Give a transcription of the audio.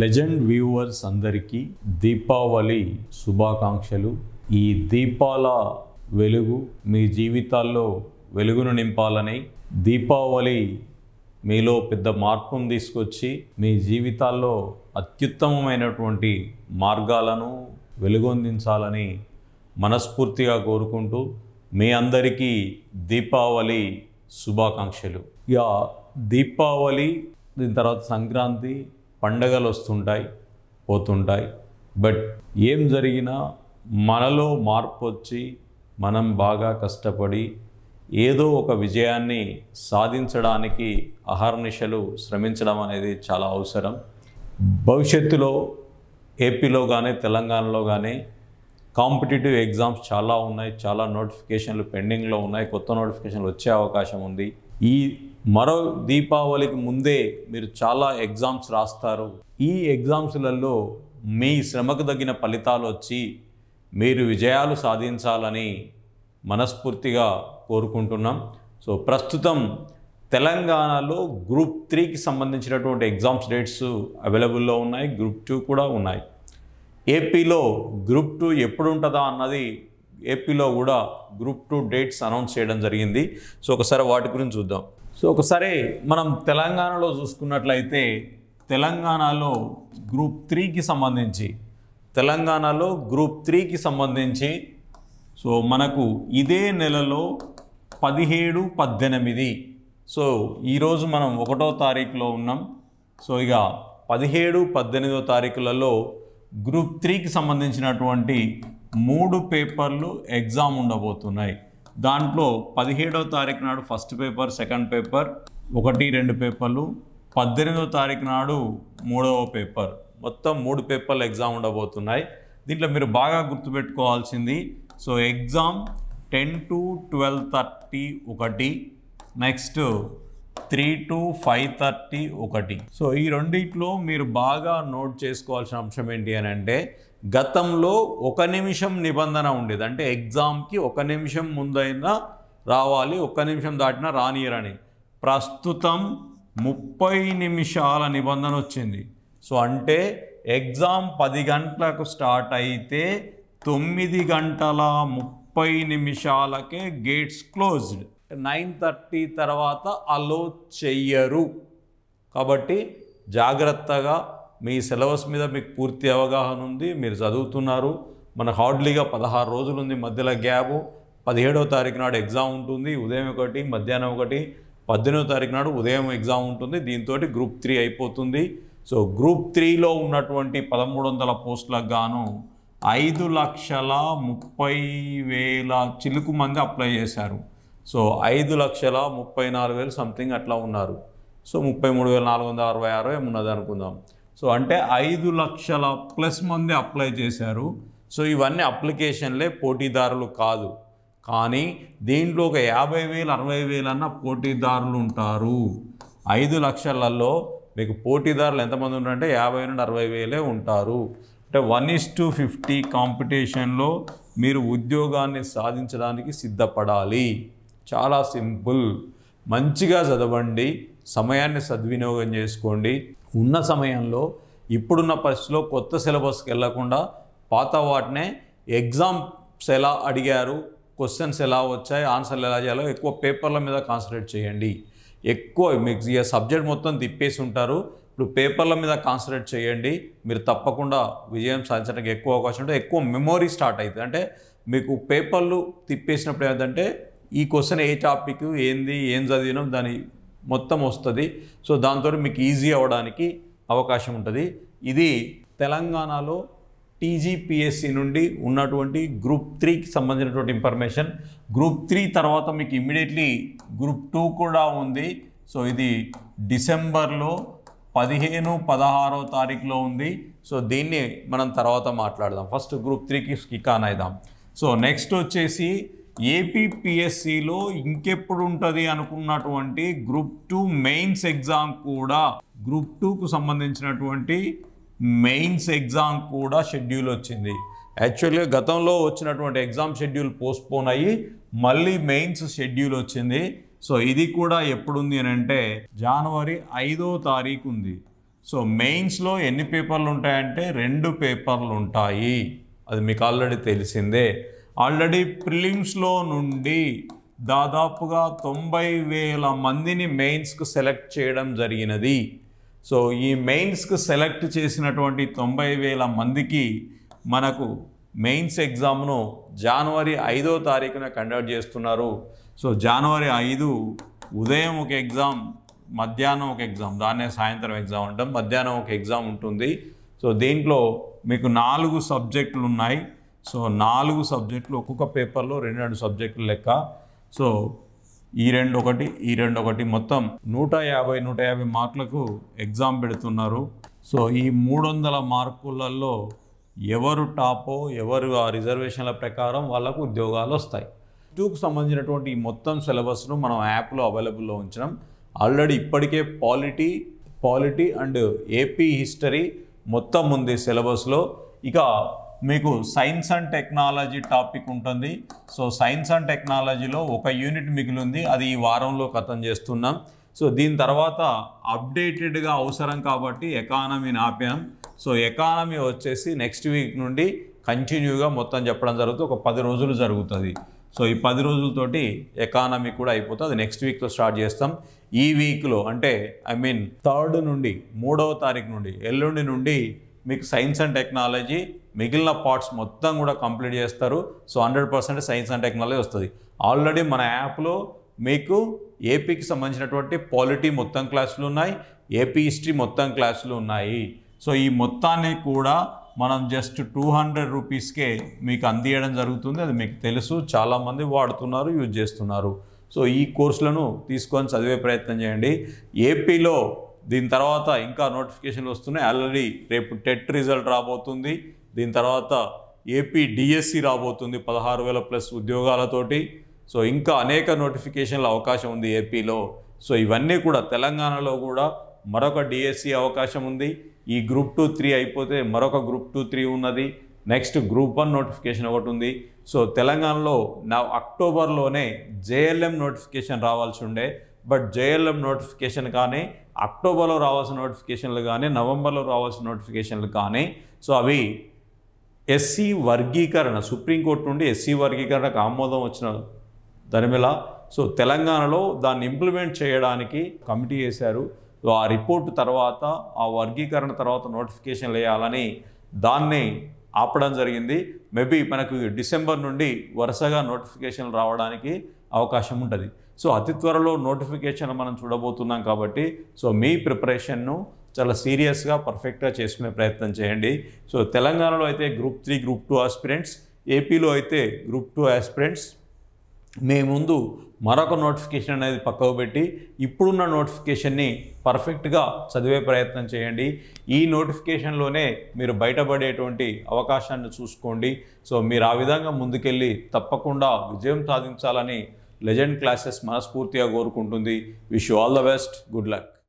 legend viewers అందరికీ దీపావళి శుభాకాంక్షలు ఈ దీపాల వెలుగు మీ జీవితాల్లో వెలుగును నింపాలని దీపావళి మీలో పెద్ద మార్పును తీసుకొచ్చి మీ జీవితాల్లో అత్యుత్తమమైనటువంటి మార్గాలను వెలుగొందించాలని మనస్ఫూర్తిగా కోరుకుంటూ మీ అందరికీ దీపావళి శుభాకాంక్షలు ఇక దీపావళి దీని తర్వాత సంక్రాంతి పండగలు వస్తుంటాయి పోతుంటాయి బట్ ఏం జరిగినా మనలో మార్పు వచ్చి మనం బాగా కష్టపడి ఏదో ఒక విజయాన్ని సాధించడానికి అహర్నిశలు శ్రమించడం అనేది చాలా అవసరం భవిష్యత్తులో ఏపీలో కానీ తెలంగాణలో కానీ కాంపిటేటివ్ ఎగ్జామ్స్ చాలా ఉన్నాయి చాలా నోటిఫికేషన్లు పెండింగ్లో ఉన్నాయి కొత్త నోటిఫికేషన్లు వచ్చే అవకాశం ఉంది ఈ మరో దీపావళికి ముందే మీరు చాలా ఎగ్జామ్స్ రాస్తారు ఈ ఎగ్జామ్స్లలో మీ శ్రమకు తగిన ఫలితాలు వచ్చి మీరు విజయాలు సాధించాలని మనస్ఫూర్తిగా కోరుకుంటున్నాం సో ప్రస్తుతం తెలంగాణలో గ్రూప్ త్రీకి సంబంధించినటువంటి ఎగ్జామ్స్ డేట్స్ అవైలబుల్లో ఉన్నాయి గ్రూప్ టూ కూడా ఉన్నాయి ఏపీలో గ్రూప్ టూ ఎప్పుడు ఉంటుందా అన్నది ఏపీలో కూడా గ్రూప్ టూ డేట్స్ అనౌన్స్ చేయడం జరిగింది సో ఒకసారి వాటి గురించి చూద్దాం సో ఒకసారి మనం తెలంగాణలో చూసుకున్నట్లయితే తెలంగాణలో గ్రూప్ త్రీకి సంబంధించి తెలంగాణలో గ్రూప్ త్రీకి సంబంధించి సో మనకు ఇదే నెలలో పదిహేడు పద్దెనిమిది సో ఈరోజు మనం ఒకటో తారీఖులో ఉన్నాం సో ఇక పదిహేడు పద్దెనిమిదో తారీఖులలో గ్రూప్ త్రీకి సంబంధించినటువంటి మూడు పేపర్లు ఎగ్జామ్ ఉండబోతున్నాయి దాంట్లో పదిహేడవ తారీఖు నాడు ఫస్ట్ పేపర్ సెకండ్ పేపర్ ఒకటి రెండు పేపర్లు పద్దెనిమిదవ తారీఖు నాడు మూడవ పేపర్ మొత్తం మూడు పేపర్లు ఎగ్జామ్ ఉండబోతున్నాయి దీంట్లో మీరు బాగా గుర్తుపెట్టుకోవాల్సింది so exam ten to twelve thirty ఒకటి next three to five thirty ఒకటి సో ఈ రెండిట్లో మీరు బాగా నోట్ చేసుకోవాల్సిన అంశం ఏంటి అని అంటే గతంలో ఒక నిమిషం నిబంధన ఉండేది అంటే ఎగ్జామ్కి ఒక నిమిషం ముందైనా రావాలి ఒక్క నిమిషం దాటినా రానియరని ప్రస్తుతం ముప్పై నిమిషాల నిబంధన వచ్చింది సో అంటే ఎగ్జామ్ పది గంటలకు స్టార్ట్ అయితే తొమ్మిది గంటల ముప్పై నిమిషాలకే గేట్స్ క్లోజ్డ్ నైన్ థర్టీ తర్వాత అలో చెయ్యరు కాబట్టి జాగ్రత్తగా మీ సిలబస్ మీద మీకు పూర్తి అవగాహన ఉంది మీరు చదువుతున్నారు మన హార్డ్లీగా పదహారు రోజులు ఉంది మధ్యలో గ్యాప్ పదిహేడవ తారీఖు నాడు ఎగ్జామ్ ఉంటుంది ఉదయం ఒకటి మధ్యాహ్నం ఒకటి పద్దెనిమిదవ తారీఖు నాడు ఉదయం ఎగ్జామ్ ఉంటుంది దీంతో గ్రూప్ త్రీ అయిపోతుంది సో గ్రూప్ త్రీలో ఉన్నటువంటి పదమూడు వందల పోస్టులకు గాను ఐదు లక్షల ముప్పై వేల చిలుకు మంది అప్లై చేశారు సో ఐదు లక్షల ముప్పై నాలుగు వేలు సంథింగ్ అట్లా ఉన్నారు సో ముప్పై మూడు వేల నాలుగు వందల అరవై అరవై ఏమున్నది అనుకుందాం సో అంటే ఐదు లక్షల ప్లస్ మంది అప్లై చేశారు సో ఇవన్నీ అప్లికేషన్లే పోటీదారులు కాదు కానీ దీంట్లో ఒక యాభై వేలు అరవై అన్న పోటీదారులు ఉంటారు ఐదు లక్షలలో మీకు పోటీదారులు ఎంతమంది ఉంటారంటే యాభై నుండి అరవై వేలే ఉంటారు అంటే వన్ ఇస్ టు ఫిఫ్టీ కాంపిటీషన్లో మీరు ఉద్యోగాన్ని సాధించడానికి సిద్ధపడాలి చాలా సింపుల్ మంచిగా చదవండి సమయాన్ని సద్వినియోగం చేసుకోండి ఉన్న సమయంలో ఇప్పుడున్న పరిస్థితిలో కొత్త సిలబస్కి వెళ్లకుండా పాత వాటినే ఎగ్జామ్స్ ఎలా అడిగారు క్వశ్చన్స్ ఎలా వచ్చాయి ఆన్సర్లు ఎలా చేయాలో ఎక్కువ పేపర్ల మీద కాన్సన్ట్రేట్ చేయండి ఎక్కువ మీకు సబ్జెక్ట్ మొత్తం తిప్పేసి ఉంటారు ఇప్పుడు పేపర్ల మీద కాన్సన్ట్రేట్ చేయండి మీరు తప్పకుండా విజయం సాధించడానికి ఎక్కువ అవకాశం ఉంటుంది ఎక్కువ మెమోరీ స్టార్ట్ అవుతుంది అంటే మీకు పేపర్లు తిప్పేసినప్పుడు ఏంటంటే ఈ క్వశ్చన్ ఏ టాపిక్ ఏంది ఏం చదివినాం దాని మొత్తం వస్తుంది సో దాంతో మీకు ఈజీ అవ్వడానికి అవకాశం ఉంటుంది ఇది తెలంగాణలో టీజీపీఎస్సి నుండి ఉన్నటువంటి గ్రూప్ త్రీకి సంబంధించినటువంటి ఇన్ఫర్మేషన్ గ్రూప్ త్రీ తర్వాత మీకు ఇమ్మీడియట్లీ గ్రూప్ టూ కూడా ఉంది సో ఇది డిసెంబర్లో పదిహేను పదహారో తారీఖులో ఉంది సో దీన్ని మనం తర్వాత మాట్లాడదాం ఫస్ట్ గ్రూప్ త్రీకి ఆన్ అయిదాం సో నెక్స్ట్ వచ్చేసి ఏపీఎస్సిలో ఇంకెప్పుడు ఉంటుంది అనుకున్నటువంటి గ్రూప్ టూ మెయిన్స్ ఎగ్జామ్ కూడా గ్రూప్ టూకు సంబంధించినటువంటి మెయిన్స్ ఎగ్జామ్ కూడా షెడ్యూల్ వచ్చింది యాక్చువల్గా గతంలో వచ్చినటువంటి ఎగ్జామ్ షెడ్యూల్ పోస్ట్పోన్ అయ్యి మళ్ళీ మెయిన్స్ షెడ్యూల్ వచ్చింది సో ఇది కూడా ఎప్పుడుంది అని అంటే జనవరి ఐదో తారీఖు ఉంది సో మెయిన్స్లో ఎన్ని పేపర్లు ఉంటాయంటే రెండు పేపర్లు ఉంటాయి అది మీకు ఆల్రెడీ తెలిసిందే ఆల్రెడీ ప్రిలిమ్స్లో నుండి దాదాపుగా తొంభై వేల మందిని మెయిన్స్కు సెలెక్ట్ చేయడం జరిగినది సో ఈ మెయిన్స్కు సెలెక్ట్ చేసినటువంటి తొంభై వేల మందికి మనకు మెయిన్స్ ఎగ్జామ్ను జనవరి ఐదో తారీఖున కండక్ట్ చేస్తున్నారు సో జనవరి ఐదు ఉదయం ఒక ఎగ్జామ్ మధ్యాహ్నం ఒక ఎగ్జామ్ దాన్నే సాయంత్రం ఎగ్జామ్ ఉంటాం మధ్యాహ్నం ఒక ఎగ్జామ్ ఉంటుంది సో దీంట్లో మీకు నాలుగు సబ్జెక్టులు ఉన్నాయి సో నాలుగు సబ్జెక్టులు ఒక్కొక్క పేపర్లో రెండు రెండు సబ్జెక్టులు లెక్క సో ఈ రెండు ఒకటి ఈ రెండు ఒకటి మొత్తం నూట యాభై నూట యాభై మార్కులకు ఎగ్జామ్ పెడుతున్నారు సో ఈ మూడు వందల మార్కులలో ఎవరు టాపో ఎవరు ఆ రిజర్వేషన్ల ప్రకారం వాళ్ళకు ఉద్యోగాలు వస్తాయి టూకు సంబంధించినటువంటి ఈ మొత్తం సిలబస్ను మనం యాప్లో అవైలబుల్లో ఉంచడం ఆల్రెడీ ఇప్పటికే polity polity and AP history మొత్తం ఉంది సిలబస్లో ఇక మీకు సైన్స్ అండ్ టెక్నాలజీ టాపిక్ ఉంటుంది సో సైన్స్ అండ్ టెక్నాలజీలో ఒక యూనిట్ మిగిలింది అది ఈ వారంలో కథం చేస్తున్నాం సో దీని తర్వాత అప్డేటెడ్గా అవసరం కాబట్టి ఎకానమీని ఆపాం సో ఎకానమీ వచ్చేసి నెక్స్ట్ వీక్ నుండి కంటిన్యూగా మొత్తం చెప్పడం జరుగుతుంది ఒక పది రోజులు జరుగుతుంది సో ఈ పది రోజులతోటి ఎకానమీ కూడా అయిపోతుంది నెక్స్ట్ వీక్లో స్టార్ట్ చేస్తాం ఈ వీక్లో అంటే ఐ మీన్ థర్డ్ నుండి మూడవ తారీఖు నుండి ఎల్లుండి నుండి మీకు సైన్స్ అండ్ టెక్నాలజీ మిగిలిన పార్ట్స్ మొత్తం కూడా కంప్లీట్ చేస్తారు so hundred percent science and technology వస్తుంది ఆల్రెడీ మన యాప్లో మీకు ఏపీకి సంబంధించినటువంటి పాలిటీ మొత్తం క్లాసులు ఉన్నాయి ఏపీ హిస్టరీ మొత్తం క్లాసులు ఉన్నాయి సో ఈ మొత్తాన్ని కూడా మనం జస్ట్ టూ హండ్రెడ్ రూపీస్కే మీకు అందియడం జరుగుతుంది అది మీకు తెలుసు చాలామంది వాడుతున్నారు యూజ్ చేస్తున్నారు సో ఈ కోర్సులను తీసుకొని చదివే ప్రయత్నం చేయండి ఏపీలో దీని తర్వాత ఇంకా నోటిఫికేషన్లు వస్తున్నాయి ఆల్రెడీ రేపు టెట్ రిజల్ట్ రాబోతుంది దీని తర్వాత ఏపీ డిఎస్సి రాబోతుంది పదహారు వేల ప్లస్ ఉద్యోగాలతోటి సో ఇంకా అనేక నోటిఫికేషన్ల అవకాశం ఉంది ఏపీలో సో ఇవన్నీ కూడా తెలంగాణలో కూడా మరొక డిఎస్సి అవకాశం ఉంది ఈ గ్రూప్ టూ త్రీ అయిపోతే మరొక గ్రూప్ టూ త్రీ ఉన్నది నెక్స్ట్ గ్రూప్ వన్ నోటిఫికేషన్ ఒకటి ఉంది సో తెలంగాణలో నా అక్టోబర్లోనే జేఎల్ఎం నోటిఫికేషన్ రావాల్సి ఉండే బట్ జేఎల్ఎం నోటిఫికేషన్ కానీ అక్టోబర్లో రావాల్సిన నోటిఫికేషన్లు కానీ నవంబర్లో రావాల్సిన నోటిఫికేషన్లు కానీ సో అవి ఎస్సీ వర్గీకరణ సుప్రీంకోర్టు నుండి ఎస్సీ వర్గీకరణకు ఆమోదం వచ్చిన దరిమిలా సో తెలంగాణలో దాన్ని ఇంప్లిమెంట్ చేయడానికి కమిటీ వేశారు ఆ రిపోర్ట్ తర్వాత ఆ వర్గీకరణ తర్వాత నోటిఫికేషన్లు వేయాలని దాన్ని ఆపడం జరిగింది మేబీ మనకు డిసెంబర్ నుండి వరుసగా నోటిఫికేషన్లు రావడానికి అవకాశం ఉంటుంది సో అతి త్వరలో నోటిఫికేషన్ మనం చూడబోతున్నాం కాబట్టి సో మీ ప్రిపరేషన్ను చాలా సీరియస్గా పర్ఫెక్ట్గా చేసుకునే ప్రయత్నం చేయండి సో తెలంగాణలో అయితే group three group two aspirants ఏపీలో అయితే గ్రూప్ టూ ఆస్పిరెంట్స్ మీ ముందు మరొక నోటిఫికేషన్ అనేది పక్కకు పెట్టి ఇప్పుడున్న నోటిఫికేషన్ని పర్ఫెక్ట్గా చదివే ప్రయత్నం చేయండి ఈ నోటిఫికేషన్లోనే మీరు బయటపడేటువంటి అవకాశాన్ని చూసుకోండి సో మీరు ఆ విధంగా ముందుకెళ్ళి తప్పకుండా విజయం సాధించాలని లెజెండ్ క్లాసెస్ మనస్ఫూర్తిగా కోరుకుంటుంది wish you all the best good luck